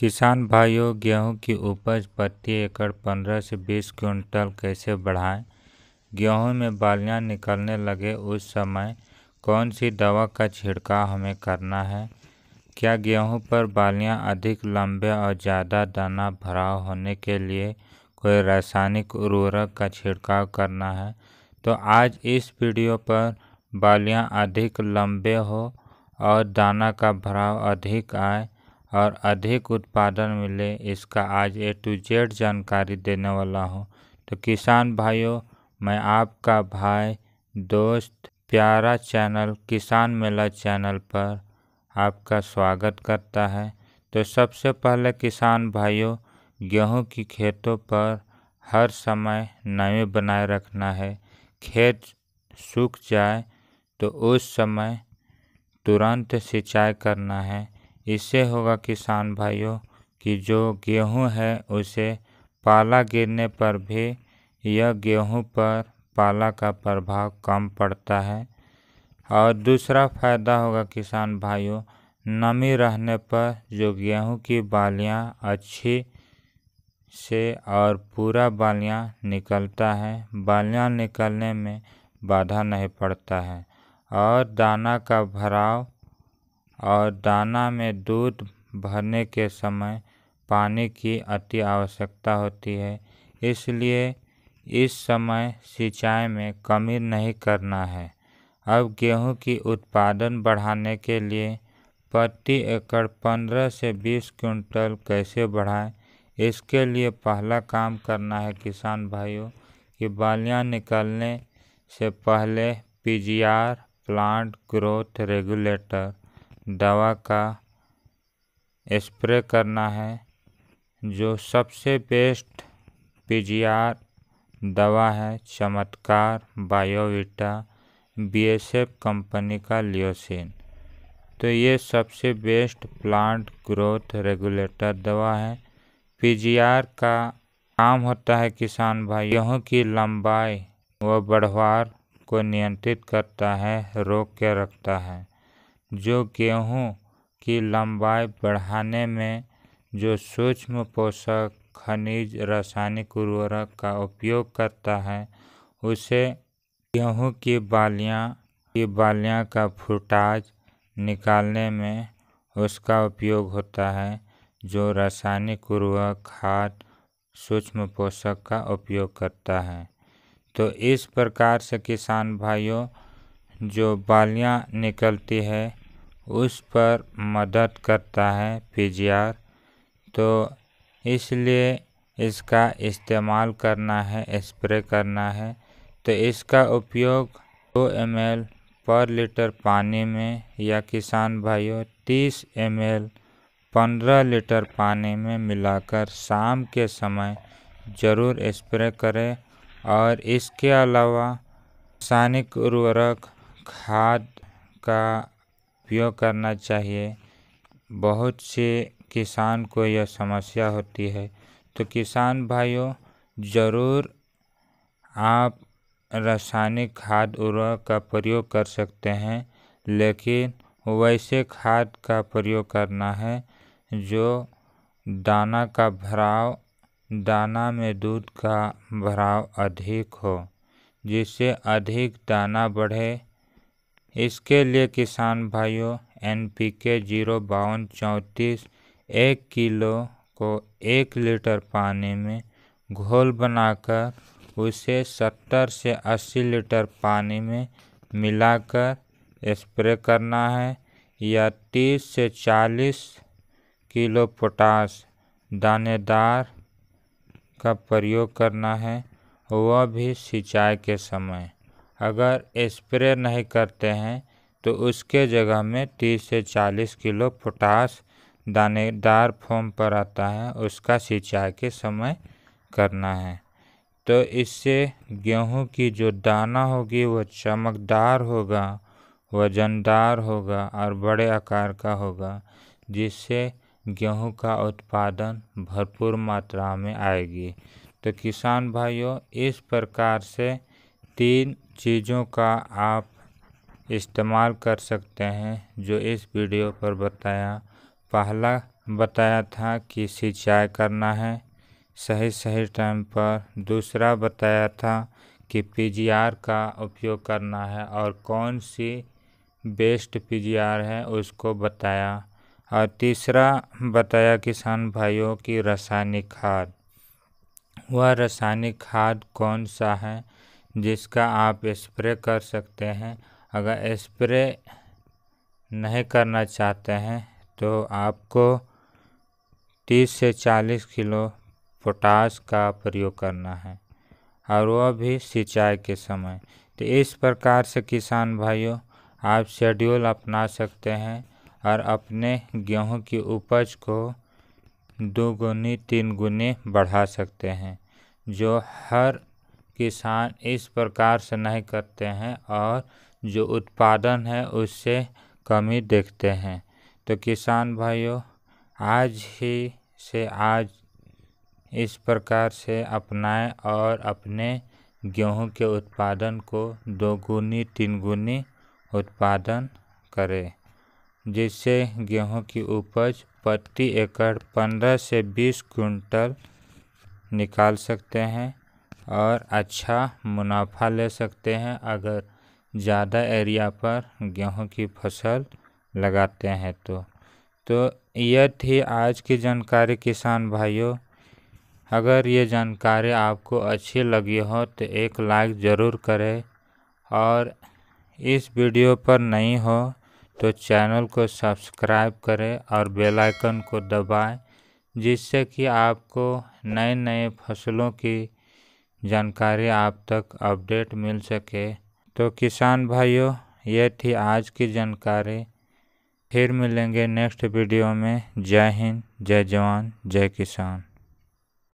किसान भाइयों गेहूं की उपज प्रति एकड़ पंद्रह से बीस क्विंटल कैसे बढ़ाएं गेहूं में बालियां निकलने लगे उस समय कौन सी दवा का छिड़काव हमें करना है क्या गेहूँ पर बालियां अधिक लंबे और ज़्यादा दाना भराव होने के लिए कोई रासायनिक उर्वरक का छिड़काव करना है तो आज इस वीडियो पर बालियां अधिक लंबे हो और दाना का भराव अधिक आए और अधिक उत्पादन मिले इसका आज ए टू जेड जानकारी देने वाला हूँ तो किसान भाइयों मैं आपका भाई दोस्त प्यारा चैनल किसान मेला चैनल पर आपका स्वागत करता है तो सबसे पहले किसान भाइयों गेहूं की खेतों पर हर समय नमी बनाए रखना है खेत सूख जाए तो उस समय तुरंत सिंचाई करना है इससे होगा किसान भाइयों कि जो गेहूं है उसे पाला गिरने पर भी यह गेहूं पर पाला का प्रभाव कम पड़ता है और दूसरा फायदा होगा किसान भाइयों नमी रहने पर जो गेहूं की बालियां अच्छी से और पूरा बालियां निकलता है बालियां निकलने में बाधा नहीं पड़ता है और दाना का भराव और दाना में दूध भरने के समय पानी की अति आवश्यकता होती है इसलिए इस समय सिंचाई में कमी नहीं करना है अब गेहूं की उत्पादन बढ़ाने के लिए प्रति एकड़ पंद्रह से बीस क्विंटल कैसे बढ़ाएं इसके लिए पहला काम करना है किसान भाइयों कि बालियां निकलने से पहले पीजीआर प्लांट ग्रोथ रेगुलेटर दवा का स्प्रे करना है जो सबसे बेस्ट पीजीआर दवा है चमत्कार बायोविटा बीएसएफ कंपनी का लियोसिन तो ये सबसे बेस्ट प्लांट ग्रोथ रेगुलेटर दवा है पीजीआर का काम होता है किसान भाई यहाँ की लंबाई व बढ़वार को नियंत्रित करता है रोक के रखता है जो गेहूँ की लंबाई बढ़ाने में जो सूक्ष्म पोषक खनिज रासायनिक उर्वरक का उपयोग करता है उसे गेहूँ की बालियाँ की बालियाँ का फुटाज निकालने में उसका उपयोग होता है जो रासायनिक उर्वरक खाद सूक्ष्म पोषक का उपयोग करता है तो इस प्रकार से किसान भाइयों जो बालियाँ निकलती है उस पर मदद करता है पीजीआर तो इसलिए इसका इस्तेमाल करना है स्प्रे करना है तो इसका उपयोग दो एम पर लीटर पानी में या किसान भाइयों 30 एम 15 लीटर पानी में मिलाकर शाम के समय ज़रूर स्प्रे करें और इसके अलावा रासायनिक उर्वरक खाद का उपयोग करना चाहिए बहुत से किसान को यह समस्या होती है तो किसान भाइयों ज़रूर आप रासायनिक खाद उर्वरक का प्रयोग कर सकते हैं लेकिन वैसे खाद का प्रयोग करना है जो दाना का भराव दाना में दूध का भराव अधिक हो जिससे अधिक दाना बढ़े इसके लिए किसान भाइयों एन.पी.के जीरो बावन चौंतीस एक किलो को एक लीटर पानी में घोल बनाकर उसे सत्तर से अस्सी लीटर पानी में मिलाकर स्प्रे करना है या तीस से चालीस किलो पोटास दानेदार का प्रयोग करना है वह भी सिंचाई के समय अगर स्प्रे नहीं करते हैं तो उसके जगह में तीस से चालीस किलो पोटास दानेदार फॉर्म पर आता है उसका सिंचाई के समय करना है तो इससे गेहूं की जो दाना होगी वह चमकदार होगा वजनदार होगा और बड़े आकार का होगा जिससे गेहूं का उत्पादन भरपूर मात्रा में आएगी तो किसान भाइयों इस प्रकार से तीन चीज़ों का आप इस्तेमाल कर सकते हैं जो इस वीडियो पर बताया पहला बताया था कि सिंचाई करना है सही सही टाइम पर दूसरा बताया था कि पीजीआर का उपयोग करना है और कौन सी बेस्ट पीजीआर है उसको बताया और तीसरा बताया किसान भाइयों की रासायनिक खाद वह रासायनिक खाद कौन सा है जिसका आप स्प्रे कर सकते हैं अगर स्प्रे नहीं करना चाहते हैं तो आपको 30 से 40 किलो पोटास का प्रयोग करना है और वह भी सिंचाई के समय तो इस प्रकार से किसान भाइयों आप शेड्यूल अपना सकते हैं और अपने गेहूं की उपज को दोगुनी तीन गुनी बढ़ा सकते हैं जो हर किसान इस प्रकार से नहीं करते हैं और जो उत्पादन है उससे कमी देखते हैं तो किसान भाइयों आज ही से आज इस प्रकार से अपनाएं और अपने गेहूं के उत्पादन को दोगुनी तीनगुनी उत्पादन करें जिससे गेहूं की उपज प्रति एकड़ पंद्रह से बीस क्विंटल निकाल सकते हैं और अच्छा मुनाफा ले सकते हैं अगर ज़्यादा एरिया पर गेहूं की फसल लगाते हैं तो तो यह थी आज की जानकारी किसान भाइयों अगर ये जानकारी आपको अच्छी लगी हो तो एक लाइक ज़रूर करें और इस वीडियो पर नहीं हो तो चैनल को सब्सक्राइब करें और बेल आइकन को दबाएं जिससे कि आपको नए नए फसलों की जानकारी आप तक अपडेट मिल सके तो किसान भाइयों ये थी आज की जानकारी फिर मिलेंगे नेक्स्ट वीडियो में जय हिंद जय जवान जय किसान